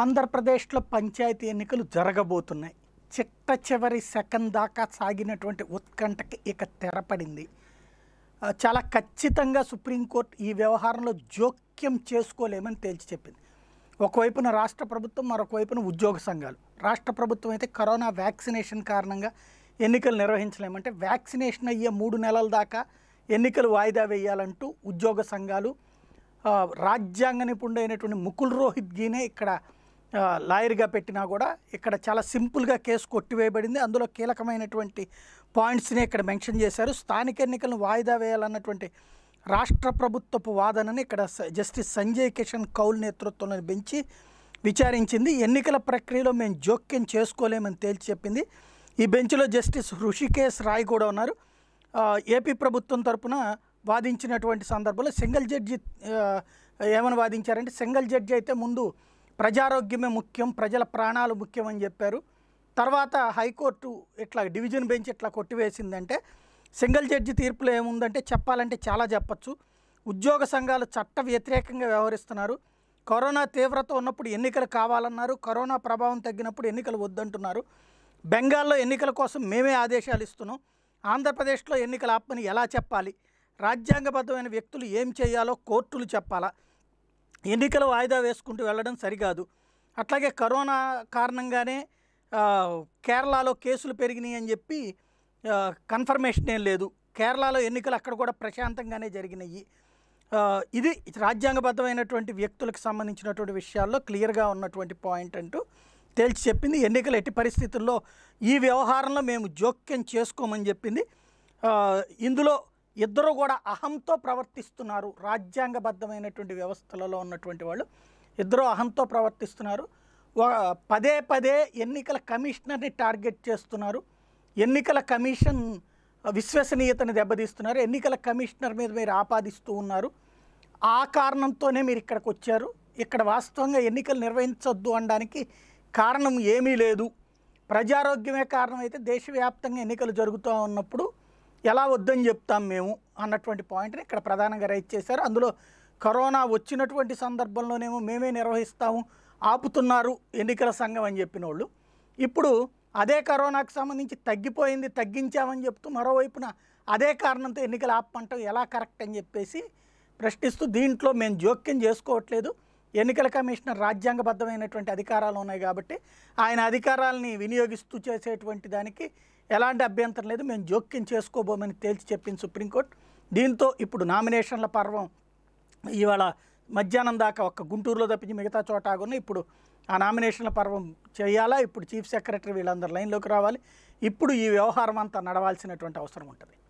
ఆంధ్రప్రదేశ్లో పంచాయతీ ఎన్నికలు జరగబోతున్నాయి చిట్ట చివరి సెకండ్ దాకా సాగినటువంటి ఉత్కంఠకి ఇక తెరపడింది చాలా ఖచ్చితంగా సుప్రీంకోర్టు ఈ వ్యవహారంలో జోక్యం చేసుకోలేమని తేల్చి చెప్పింది ఒకవైపున రాష్ట్ర ప్రభుత్వం మరొకవైపున ఉద్యోగ సంఘాలు రాష్ట్ర ప్రభుత్వం అయితే కరోనా వ్యాక్సినేషన్ కారణంగా ఎన్నికలు నిర్వహించలేమంటే వ్యాక్సినేషన్ అయ్యే మూడు నెలల దాకా ఎన్నికలు వాయిదా వేయాలంటూ ఉద్యోగ సంఘాలు రాజ్యాంగ నిపుణుడైనటువంటి ముకుల్ రోహిత్ గీనే ఇక్కడ లాయర్గా పెట్టినా కూడా ఇక్కడ చాలా సింపుల్గా కేసు కొట్టివేయబడింది అందులో కీలకమైనటువంటి పాయింట్స్ని ఇక్కడ మెన్షన్ చేశారు స్థానిక ఎన్నికలను వాయిదా వేయాలన్నటువంటి రాష్ట్ర ప్రభుత్వపు వాదనని ఇక్కడ జస్టిస్ సంజయ్ కిషన్ కౌల్ నేతృత్వంలో బెంచి విచారించింది ఎన్నికల ప్రక్రియలో మేము జోక్యం చేసుకోలేమని తేల్చి చెప్పింది ఈ బెంచ్లో జస్టిస్ హృషికేశ్ రాయ్ కూడా ఉన్నారు ఏపీ ప్రభుత్వం తరఫున వాదించినటువంటి సందర్భంలో సింగిల్ జడ్జి ఏమని వాదించారంటే సింగిల్ జడ్జి అయితే ముందు ప్రజారోగ్యమే ముఖ్యం ప్రజల ప్రాణాలు ముఖ్యం అని చెప్పారు తర్వాత హైకోర్టు ఇట్లా డివిజన్ బెంచ్ ఇట్లా కొట్టివేసిందంటే సింగిల్ జడ్జి తీర్పులో ఏముందంటే చెప్పాలంటే చాలా చెప్పచ్చు ఉద్యోగ సంఘాలు చట్ట వ్యతిరేకంగా వ్యవహరిస్తున్నారు కరోనా తీవ్రత ఉన్నప్పుడు ఎన్నికలు కావాలన్నారు కరోనా ప్రభావం తగ్గినప్పుడు ఎన్నికలు వద్దంటున్నారు బెంగాల్లో ఎన్నికల కోసం మేమే ఆదేశాలు ఇస్తున్నాం ఆంధ్రప్రదేశ్లో ఎన్నికల ఆపమని ఎలా చెప్పాలి రాజ్యాంగబద్ధమైన వ్యక్తులు ఏం చేయాలో కోర్టులు చెప్పాలా ఎన్నికలు వాయిదా వేసుకుంటూ వెళ్ళడం సరికాదు అట్లాగే కరోనా కారణంగానే కేరళలో కేసులు పెరిగినాయి అని చెప్పి కన్ఫర్మేషన్ ఏం లేదు కేరళలో ఎన్నికలు అక్కడ కూడా ప్రశాంతంగానే జరిగినాయి ఇది రాజ్యాంగబద్ధమైనటువంటి వ్యక్తులకు సంబంధించినటువంటి విషయాల్లో క్లియర్గా ఉన్నటువంటి పాయింట్ అంటూ తేల్చి చెప్పింది ఎన్నికలు ఎట్టి పరిస్థితుల్లో ఈ వ్యవహారంలో మేము జోక్యం చేసుకోమని చెప్పింది ఇందులో ఇద్దరు కూడా అహంతో ప్రవర్తిస్తున్నారు రాజ్యాంగబద్ధమైనటువంటి వ్యవస్థలలో ఉన్నటువంటి వాళ్ళు ఇద్దరు అహంతో ప్రవర్తిస్తున్నారు పదే పదే ఎన్నికల కమిషనర్ని టార్గెట్ చేస్తున్నారు ఎన్నికల కమిషన్ విశ్వసనీయతను దెబ్బతీస్తున్నారు ఎన్నికల కమిషనర్ మీద మీరు ఆపాదిస్తూ ఉన్నారు ఆ కారణంతోనే మీరు ఇక్కడికి వచ్చారు ఇక్కడ వాస్తవంగా ఎన్నికలు నిర్వహించొద్దు అనడానికి కారణం ఏమీ లేదు ప్రజారోగ్యమే కారణమైతే దేశవ్యాప్తంగా ఎన్నికలు జరుగుతూ ఉన్నప్పుడు ఎలా వద్దని చెప్తాం మేము అన్నటువంటి పాయింట్ని ఇక్కడ ప్రధానంగా రైట్ చేశారు అందులో కరోనా వచ్చినటువంటి సందర్భంలోనేమో మేమే నిర్వహిస్తాము ఆపుతున్నారు ఎన్నికల సంఘం అని చెప్పిన వాళ్ళు ఇప్పుడు అదే కరోనాకు సంబంధించి తగ్గిపోయింది తగ్గించామని చెప్తూ మరోవైపున అదే కారణంతో ఎన్నికలు ఆపమంటాం ఎలా కరెక్ట్ అని చెప్పేసి ప్రశ్నిస్తూ దీంట్లో మేము జోక్యం చేసుకోవట్లేదు ఎన్నికల కమిషనర్ రాజ్యాంగబద్ధమైనటువంటి అధికారాలు ఉన్నాయి కాబట్టి ఆయన అధికారాలని వినియోగిస్తూ చేసేటువంటి దానికి ఎలాంటి అభ్యంతరం లేదు మేము జోక్యం చేసుకోబోమని తేల్చి చెప్పింది సుప్రీంకోర్టు దీంతో ఇప్పుడు నామినేషన్ల పర్వం ఇవాళ మధ్యాహ్నం దాకా ఒక గుంటూరులో తప్పించి మిగతా చోట ఆగున్నా ఇప్పుడు ఆ నామినేషన్ల పర్వం చేయాలా ఇప్పుడు చీఫ్ సెక్రటరీ వీళ్ళందరూ లైన్లోకి రావాలి ఇప్పుడు ఈ వ్యవహారం అంతా నడవాల్సినటువంటి అవసరం ఉంటుంది